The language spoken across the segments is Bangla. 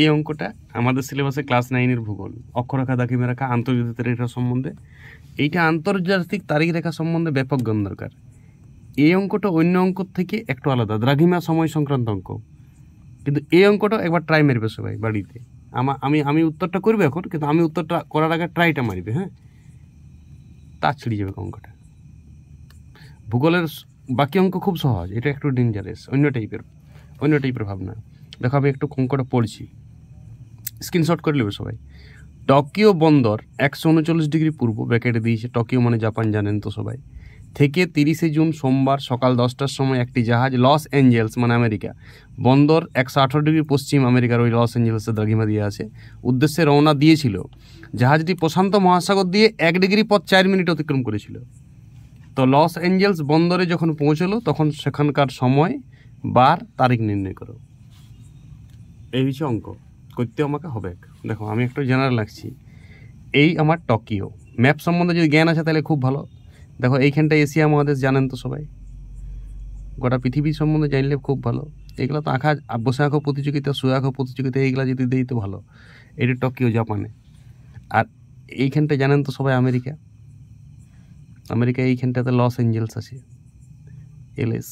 এই অঙ্কটা আমাদের সিলেবাসে ক্লাস নাইনের ভূগোল অক্ষরেখা দাকিমে রেখা আন্তর্জাতিক রেখা সম্বন্ধে এইটা আন্তর্জাতিক তারিখ রেখা সম্বন্ধে ব্যাপক জ্ঞান দরকার এই অঙ্কটা অন্য অঙ্ক থেকে একটু আলাদা দ্রাঘিমা সময় সংক্রান্ত অঙ্ক কিন্তু এই অঙ্কটা একবার ট্রাই মারবে সবাই বাড়িতে আমা আমি আমি উত্তরটা করবো এখন কিন্তু আমি উত্তরটা করার আগে ট্রাইটা মারবে হ্যাঁ তা ছিঁড়ে যাবে অঙ্কটা ভূগোলের বাকি অঙ্ক খুব সহজ এটা একটু ডেঞ্জারাস অন্য টাইপের অন্য টাইপের ভাবনা দেখো আমি একটু অঙ্কটা পড়ছি স্ক্রিনশট করে নেবে সবাই টোকিও বন্দর একশো উনচল্লিশ ডিগ্রি পূর্ব ব্যাকেটে দিয়েছে টোকিও মানে জাপান জানেন তো সবাই থেকে তিরিশে জুন সোমবার সকাল দশটার সময় একটি জাহাজ লস অ্যাঞ্জেলস মানে আমেরিকা বন্দর একশো আঠারো ডিগ্রি পশ্চিম আমেরিকার ওই লস অ্যাঞ্জেলসের দ্রাঘিমা দিয়ে আছে উদ্দেশ্যে রওনা দিয়েছিল জাহাজটি প্রশান্ত মহাসাগর দিয়ে এক ডিগ্রি পথ চার মিনিট অতিক্রম করেছিল তো লস অ্যাঞ্জেলস বন্দরে যখন পৌঁছলো তখন সেখানকার সময় বার তারিখ নির্ণয় করো এই হচ্ছে অঙ্ক করতে আমাকে হবে দেখো আমি একটু জেনারেল লাগছি এই আমার টকিও ম্যাপ সম্বন্ধে যদি জ্ঞান আছে তাহলে খুব ভালো দেখো এইখানটা এশিয়া মহাদেশ জানেন তো সবাই গোটা পৃথিবী সম্বন্ধে জানলে খুব ভালো এগুলো তো আঁকা বসে আঁকো প্রতিযোগিতা শুয়ে আঁকো প্রতিযোগিতা এইগুলো যদি দিই তো ভালো এটি টকিও জাপানে আর এইখানটা জানেন তো সবাই আমেরিকা আমেরিকা এইখানটাতে লস এঞ্জেলস আছে এলএস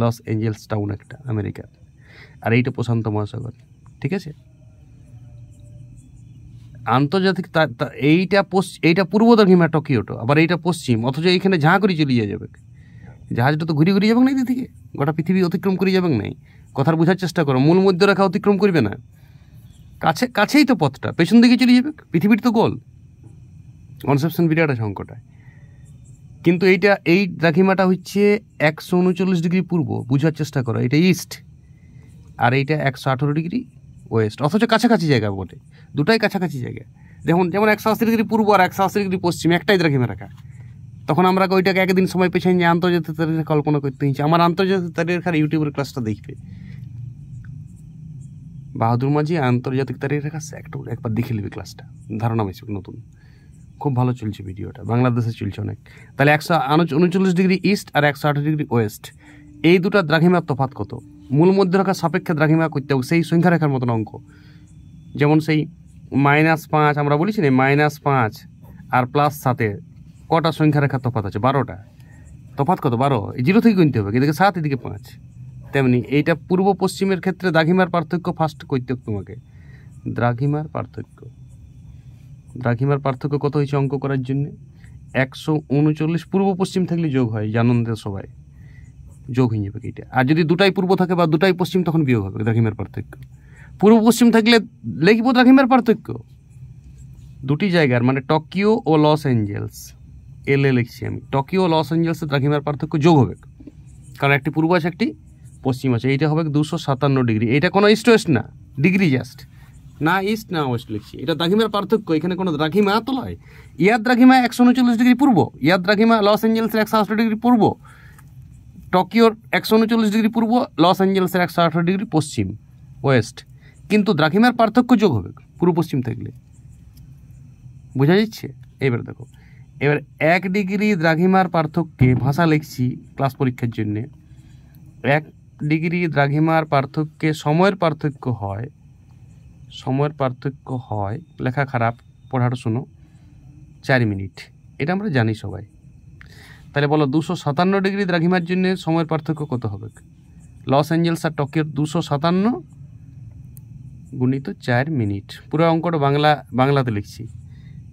লস এঞ্জেলস টাউন একটা আমেরিকা আর এইটা প্রশান্ত মহাসাগর ঠিক আছে আন্তর্জাতিক এইটা পশ্চিম এইটা পূর্ব দ্রাঘিমা টকিওটো আবার এইটা পশ্চিম অথচ এইখানে ঝাঁ করে চলিয়ে যাবে জাহাজটা তো ঘুরি ঘুরি যাবে না দিদিকে গোটা পৃথিবী অতিক্রম করে যাবে নাই কথার বোঝার চেষ্টা করো মূল রেখা অতিক্রম করবে না কাছে কাছেই তো পথটা পেছন দিকে চলে যাবে পৃথিবীর তো গোল কনসেপশন বিরাট আছে অঙ্কটায় কিন্তু এইটা এই দ্রাঘিমাটা হচ্ছে একশো উনচল্লিশ ডিগ্রি পূর্ব বুঝার চেষ্টা করো এটা ইস্ট আর এইটা একশো আঠেরো ডিগ্রি ওয়েস্ট অথচ কাছাকাছি জায়গা বটে দুটাই কাছাকাছি জায়গা যেমন যেমন একশো আশি ডিগ্রি পূর্ব আর একশো আশি ডিগ্রি পশ্চিম একটাই ঘেমে রাখা তখন আমরা ওইটাকে একদিন সময় পেছাই নিয়ে আন্তর্জাতিক তারিখে কল্পনা করতে হয়েছি আমার আন্তর্জাতিক তারিখের ইউটিউবের ক্লাসটা দেখবে বাহাদুর মাঝি আন্তর্জাতিক তারিখ রেখা একটু একবার দেখে নেবে ক্লাসটা ধারণা হয়েছে নতুন খুব ভালো চলছে ভিডিওটা বাংলাদেশে চলছে অনেক তাহলে একশো উনচল্লিশ ডিগ্রি ইস্ট আর একশো আঠাশ ডিগ্রি ওয়েস্ট এই দুটা দ্রাঘিমার তফাত কত মূল মধ্যরেখার সাপেক্ষে দ্রাঘিমা করতে হবে সেই সংখ্যারেখার মতন অঙ্ক যেমন সেই মাইনাস পাঁচ আমরা বলেছি না মাইনাস পাঁচ আর প্লাস সাতে কটা সংখ্যারেখার তফাত আছে বারোটা তফাত কত বারো জিরো থেকে গুনতে হবে এদিকে সাত এদিকে পাঁচ তেমনি এইটা পূর্ব পশ্চিমের ক্ষেত্রে দ্রাঘিমার পার্থক্য ফার্স্ট করতে হবে তোমাকে দ্রাঘিমার পার্থক্য দ্রাঘিমার পার্থক্য কত হয়েছে অঙ্ক করার জন্য একশো উনচল্লিশ পূর্ব পশ্চিম থাকলে যোগ হয় জানন্দের সবাই যোগ হয়ে যাবে এইটা আর যদি দুটাই পূর্ব থাকে বা দুটাই পশ্চিম তখন বিয়োগ হবে দ্রাঘিমের পার্থক্য পূর্ব পশ্চিম থাকলে লিখব দ্রাঘিমের পার্থক্য দুটি জায়গার মানে টোকিও ও লস অ্যাঞ্জেলস এল এ লিখছি আমি টোকিও ও লস অ্যাঞ্জেলসে দ্রাঘিমের পার্থক্য যোগ হবে কারণ একটি পূর্ব আছে একটি পশ্চিম আছে এইটা হবে দুশো সাতান্ন ডিগ্রি এটা কোনো ইস্ট ওয়েস্ট না ডিগ্রি জাস্ট না ইস্ট না ওয়েস্ট লিখছি এটা দ্রাঘিমের পার্থক্য এখানে কোনো দ্রাঘিমা তো নয় ইয়াদ দ্রাঘিমা একশো উনচল্লিশ ডিগ্রি পূর্ব ইয়াদ দ্রাঘিমা লস অ্যাঞ্জেলসের একশো আশি ডিগ্রি পূর্ব টোকিওর একশো উনচল্লিশ ডিগ্রি পূর্ব লস অ্যাঞ্জেলসের একশো আঠারো ডিগ্রি পশ্চিম ওয়েস্ট কিন্তু দ্রাঘিমার পার্থক্য যোগ হবে পূর্ব পশ্চিম থাকলে বোঝা যাচ্ছে এবার দেখো এবার এক ডিগ্রি দ্রাঘিমার পার্থক্যে ভাষা লিখছি ক্লাস পরীক্ষার জন্যে এক ডিগ্রি দ্রাঘিমার পার্থক্যে সময়ের পার্থক্য হয় সময়ের পার্থক্য হয় লেখা খারাপ পড়াটা শোনো চার মিনিট এটা আমরা জানি সবাই তাহলে বলো দুশো সাতান্ন ডিগ্রি দ্রাঘিমার জন্য সময়ের পার্থক্য কত হবে লস অ্যাঞ্জেলস আর টোকিওর দুশো সাতান্ন গুণিত চার মিনিট পুরো অঙ্কটা বাংলা বাংলাতে লিখছি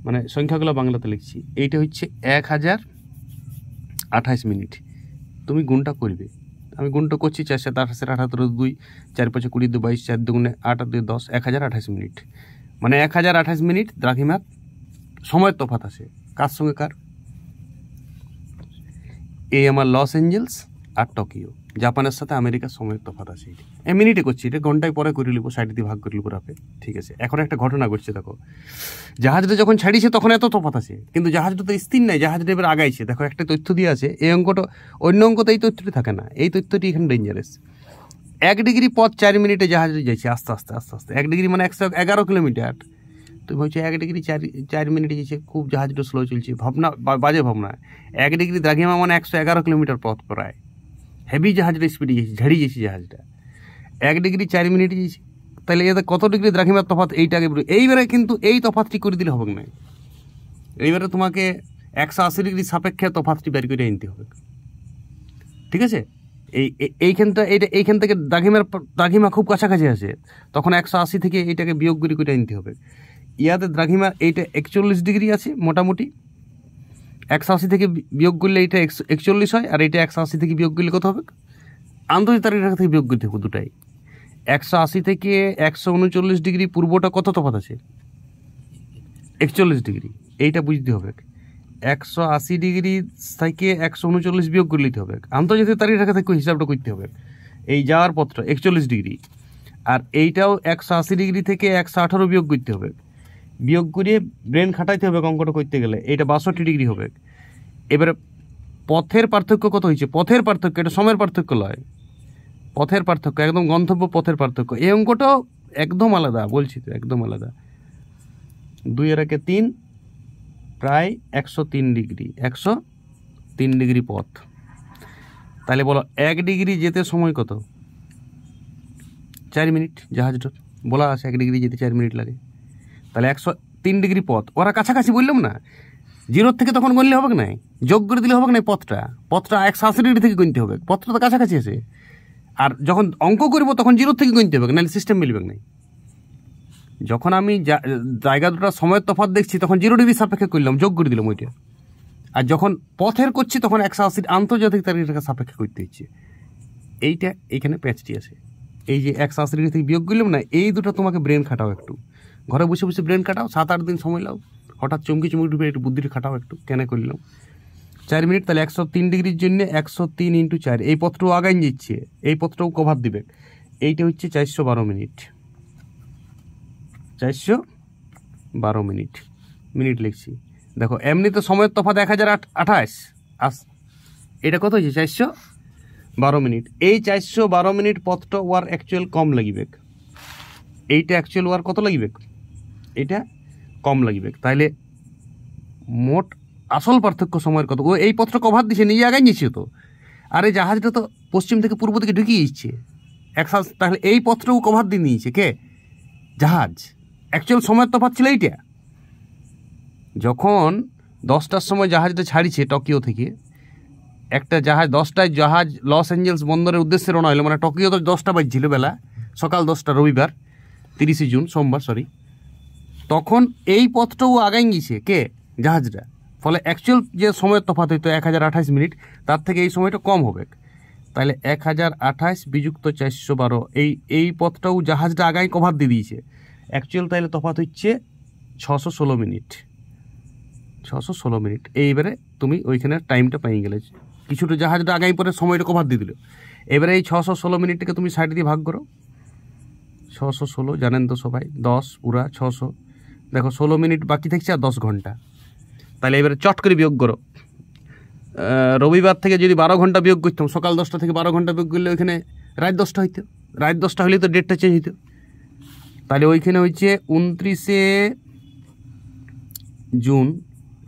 মানে সংখ্যাগুলো বাংলাতে লিখছি এইটা হচ্ছে এক হাজার আঠাইশ মিনিট তুমি গুণটা করবে আমি গুণটা করছি চার সাত আঠাশের আঠাত্তর দুই চার পাঁচে কুড়ি দু বাইশ চার দুগুণে আট দুই দশ এক হাজার আঠাশ মিনিট মানে এক হাজার আঠাশ মিনিট দ্রাঘিমার সময়ের তফাত আছে কার সঙ্গে কার এই আমার লস এঞ্জেলস আর টোকিও জাপানের সাথে আমেরিকার সময়ের তফাত আছে এটি মিনিটে করছি এটা ঘন্টায় পরে করে নিব সাইড দিয়ে ভাগ করে নিব রাফে ঠিক আছে এখন একটা ঘটনা ঘটছে দেখো জাহাজটা যখন ছাড়িয়েছে তখন এত তফাত আছে কিন্তু জাহাজটা তো স্থির নাই জাহাজটা এবার আগাইছে দেখো একটা তথ্য দিয়ে আছে এই অঙ্কটা অন্য অঙ্কতে এই তথ্যটি থাকে না এই তথ্যটি এখানে ডেঞ্জারাস এক ডিগ্রি পথ চার মিনিটে জাহাজে যাইছে আস্তে আস্তে আস্তে আস্তে এক ডিগ্রি মানে একশো এগারো কিলোমিটার তো বলছে এক ডিগ্রি চার চার মিনিট গেছে খুব জাহাজটা স্লো চলছে ভাবনা বাজে ভাবনা এক ডিগ্রি দ্রাঘিমা মানে একশো এগারো কিলোমিটার পথ প্রায় হেভি জাহাজটা স্পিডে গেছে ঝেড়ে গেছে জাহাজটা এক ডিগ্রি চার মিনিট গেছে তাহলে এতে কত ডিগ্রি দ্রাঘিমার তফাত এইটাকে এইবারে কিন্তু এই তফাতটি করে দিলে হবে না এইবারে তোমাকে একশো আশি ডিগ্রি সাপেক্ষে তফাতটি বের করে আনতে হবে ঠিক আছে এই এইখানটা এইটা এইখান থেকে দাঘিমার দাঘিমা খুব কাছাকাছি আছে তখন একশো আশি থেকে এইটাকে বিয়োগ করে করে আনতে হবে ইয়াতে দ্রাঘিমা এইটা একচল্লিশ ডিগ্রি আছে মোটামুটি একশো আশি থেকে বিয়োগ করলে এইটা একচল্লিশ হয় আর এইটা একশো আশি থেকে বিয়োগ করলে কত হবে আন্তর্জাতিক রেখা থেকে বিয়োগ করতে হবে দুটাই একশো আশি থেকে একশো উনচল্লিশ ডিগ্রি পূর্বটা কত তফাত আছে একচল্লিশ ডিগ্রি এইটা বুঝতে হবে একশো আশি ডিগ্রি থেকে একশো উনচল্লিশ বিয়োগ করে নিতে হবে আন্তর্জাতিক তারিখ রেখা থেকে হিসাবটা করতে হবে এই যাওয়ার পথটা একচল্লিশ ডিগ্রি আর এইটাও একশো আশি ডিগ্রি থেকে একশো আঠারো বিয়োগ করতে হবে বিয়োগ করিয়ে ব্রেন খাটাইতে হবে অঙ্কটা করতে গেলে এটা বাষট্টি ডিগ্রি হবে এবারে পথের পার্থক্য কত হয়েছে পথের পার্থক্য এটা সময়ের পার্থক্য নয় পথের পার্থক্য একদম গন্তব্য পথের পার্থক্য এই অঙ্কটাও একদম আলাদা বলছি তো একদম আলাদা দুই এর একে তিন প্রায় একশো তিন ডিগ্রি একশো তিন ডিগ্রি পথ তাহলে বলো এক ডিগ্রি যেতে সময় কত চার মিনিট জাহাজটা বলা আছে এক ডিগ্রি যেতে চার মিনিট লাগে তাহলে একশো তিন ডিগ্রি পথ ওরা কাছাকাছি বললাম না জিরোর থেকে তখন গণলে হবে না যোগ করে দিলে হবে না পথটা পথটা একশো আশি ডিগ্রি থেকে গণতে হবে পথটা তো কাছাকাছি আছে আর যখন অঙ্ক করব তখন জিরোর থেকে গণতে হবে নাহলে সিস্টেম মিলবে না যখন আমি জায়গা দুটা সময়ের তফাত দেখছি তখন জিরো ডিগ্রি সাপেক্ষে করলাম যোগ করে দিলাম ওইটা আর যখন পথের করছি তখন একশো আশির আন্তর্জাতিক তারিখটাকে সাপেক্ষে করতে হচ্ছে এইটা এইখানে প্যাচটি আছে এই যে একশো আশি ডিগ্রি থেকে বিয়োগ করলাম না এই দুটো তোমাকে ব্রেন খাটাও একটু ঘরে বসে বসে ব্রেন কাটাও সাত আট দিন সময় লাও হঠাৎ চমকি চমকি ডুবে একটু বুদ্ধিটা খাটাও একটু কেন করলাম চার মিনিট তাহলে একশো তিন ডিগ্রির জন্য একশো তিন ইন্টু চার এই পথটাও আগাইন যাচ্ছে এই পথটাও কভার দিবে এইটা হচ্ছে চারশো বারো মিনিট চারশো বারো মিনিট মিনিট লিখছি দেখো এমনি তো সময়ের তফাত এক হাজার আঠাশ আস এটা কত হয়েছে চারশো বারো মিনিট এই চারশো বারো মিনিট পথটা ওয়ার অ্যাকচুয়াল কম লাগিবে এইটা অ্যাকচুয়াল ওয়ার কত লাগিবে এটা কম লাগবে তাইলে মোট আসল পার্থক্য সময়ের কত ও এই পত্র কভার দিছে নিজে আগে নিয়েছে তো আর এই জাহাজটা তো পশ্চিম থেকে পূর্ব দিকে ঢুকিয়ে এক একসাথ তাহলে এই পত্রও কভার দিয়ে নিয়েছে কে জাহাজ অ্যাকচুয়াল সময়ের তফাৎ ছিল এইটা যখন দশটার সময় জাহাজটা ছাড়িছে টোকিও থেকে একটা জাহাজ দশটায় জাহাজ লস অ্যাঞ্জেলস বন্দরের উদ্দেশ্যে রওনা হলো মানে টোকিও তো দশটা বাজছিল বেলা সকাল দশটা রবিবার তিরিশে জুন সোমবার সরি তখন এই পথটাও আগাই গিয়েছে কে জাহাজটা ফলে অ্যাকচুয়াল যে সময়ের তফাত হইতো এক হাজার আঠাশ মিনিট তার থেকে এই সময়টা কম হবে তাহলে এক হাজার আঠাশ বিযুক্ত চারশো বারো এই এই পথটাও জাহাজটা আগাই কভার দিয়ে দিয়েছে অ্যাকচুয়াল তাহলে তফাত হচ্ছে ছশো ষোলো মিনিট ছশো ষোলো মিনিট এইবারে তুমি ওইখানে টাইমটা পাই গেলে কিছুটা জাহাজটা আগাই পরে সময়টা কভার দিয়ে দিল এবারে এই ছশো ষোলো মিনিটটাকে তুমি সাইড দিয়ে ভাগ করো ছশো ষোলো জানেন তো সবাই দশ পুরা ছশো দেখো ষোলো মিনিট বাকি থাকছে আর দশ ঘন্টা তাহলে এবারে চট করে বিয়োগ করো রবিবার থেকে যদি বারো ঘন্টা বিয়োগ করতাম সকাল দশটা থেকে বারো ঘন্টা বিয়োগ করলে ওইখানে রাত দশটা হইতো রাত দশটা হলেই তো ডেটটা চেঞ্জ হইতো তাহলে ওইখানে হচ্ছে উনত্রিশে জুন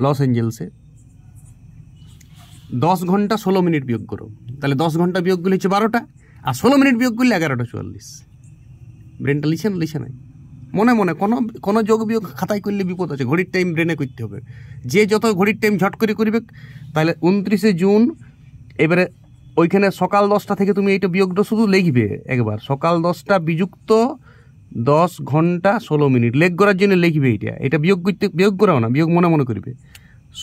লস অ্যাঞ্জেলসে দশ ঘন্টা ষোলো মিনিট বিয়োগ করো তাহলে দশ ঘন্টা বিয়োগ করলে হচ্ছে বারোটা আর ষোলো মিনিট বিয়োগ করলে এগারোটা চুয়াল্লিশ ব্রেনটা লিখে না লিখে নাই মনে মনে কোনো কোনো যোগ বিয়োগ খাতায় করলে বিপদ আছে ঘড়ির টাইম ব্রেনে করতে হবে যে যত ঘড়ির টাইম ঝট করে করবে তাহলে উনত্রিশে জুন এবারে ওইখানে সকাল দশটা থেকে তুমি এইটা বিয়োগটা শুধু লিখবে একবার সকাল দশটা বিযুক্ত দশ ঘন্টা ষোলো মিনিট লেগ করার জন্য লিখবে এটা এটা বিয়োগ করতে বিয়োগ করাও না বিয়োগ মনে মনে করবে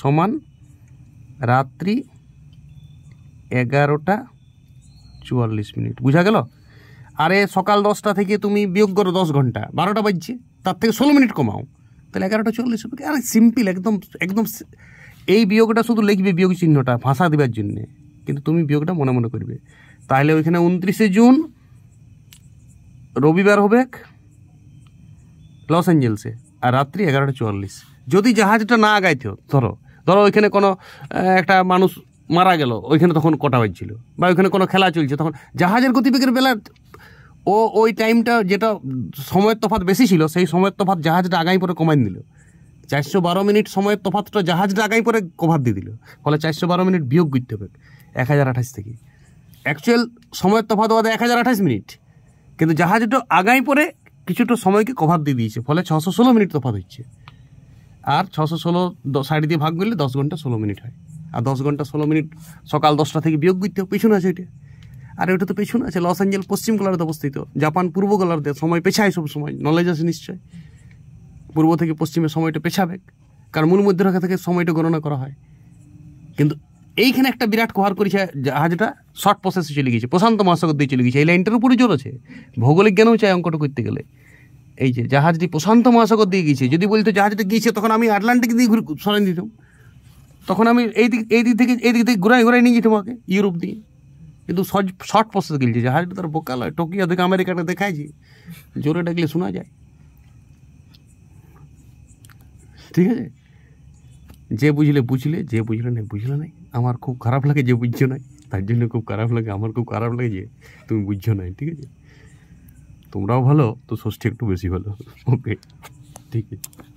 সমান রাত্রি এগারোটা চুয়াল্লিশ মিনিট বুঝা গেল আরে সকাল দশটা থেকে তুমি বিয়োগ করো দশ ঘন্টা বারোটা বাজছে তার থেকে ষোলো মিনিট কমাও তাহলে এগারোটা চল্লিশ হবে আরে সিম্পল একদম একদম এই বিয়োগটা শুধু লিখবে বিয়োগ চিহ্নটা ভাষা দেবার জন্যে কিন্তু তুমি বিয়োগটা মনে মনে করবে তাহলে ওইখানে উনত্রিশে জুন রবিবার হবে লস অ্যাঞ্জেলসে আর রাত্রি এগারোটা চুয়াল্লিশ যদি জাহাজটা না আগাইতে ধরো ধরো ওইখানে কোনো একটা মানুষ মারা গেল ওইখানে তখন কটা বাজছিল বা ওইখানে কোনো খেলা চলছে তখন জাহাজের গতিবেগের বেলা ও ওই টাইমটা যেটা সময়ের তফাত বেশি ছিল সেই সময়ের তফাত জাহাজটা আগাই পরে কমাই দিল চারশো বারো মিনিট সময়ের তফাতটা জাহাজটা আগাই পরে কভার দিয়ে দিল ফলে চারশো বারো মিনিট বিয়োগ করতে হবে এক হাজার আঠাশ থেকে অ্যাকচুয়াল সময়ের তফাত বাদে এক হাজার আঠাশ মিনিট কিন্তু জাহাজটা আগাই পরে কিছুটা সময়কে কভার দিয়ে দিয়েছে ফলে ছশো ষোলো মিনিট তফাত হচ্ছে আর ছশো ষোলো সাড়ে দিয়ে ভাগ করলে দশ ঘন্টা ষোলো মিনিট হয় আর দশ ঘন্টা ষোলো মিনিট সকাল দশটা থেকে বিয়োগ করতে হবে পিছনে আছে এটা আর ওটা তো পেছনে আছে লস অ্যাঞ্জেল পশ্চিম গোলার্ধে অবস্থিত জাপান পূর্ব গোলার্ধে সময় পেছায় সব সময় নলেজ আছে নিশ্চয় পূর্ব থেকে পশ্চিমে সময়টা পেছাবে কারণ মূল মধ্যরেখা থেকে সময়টা গণনা করা হয় কিন্তু এইখানে একটা বিরাট কোহার করেছে জাহাজটা শর্ট প্রসেসে চলে গেছে প্রশান্ত মহাসাগর দিয়ে চলে গেছে এই লাইনটার উপরে জোর আছে ভৌগোলিক জ্ঞানও চাই অঙ্কটা করতে গেলে এই যে জাহাজটি প্রশান্ত মহাসাগর দিয়ে গিয়েছে যদি বলি তো জাহাজটা গিয়েছে তখন আমি আটলান্টিক দিয়ে ঘুরে সরাই দিতাম তখন আমি এই দিক এই দিক থেকে এই দিক থেকে ঘুরাই ঘোরায় নিয়ে যেতাম আমাকে ইউরোপ দিয়ে কিন্তু শর্ট প্রসেস গেলছে জাহাজটা তার বোকাল টোকিও থেকে আমেরিকাটা দেখাইছি জোরে ডাকলে শোনা যায় ঠিক আছে যে বুঝলে বুঝলে যে বুঝলে না বুঝলে নাই আমার খুব খারাপ লাগে যে বুঝছো নাই তার জন্য খুব খারাপ লাগে আমার খুব খারাপ লাগে যে তুমি বুঝছো নাই ঠিক আছে তোমরাও ভালো তো ষষ্ঠী একটু বেশি ভালো ওকে ঠিক আছে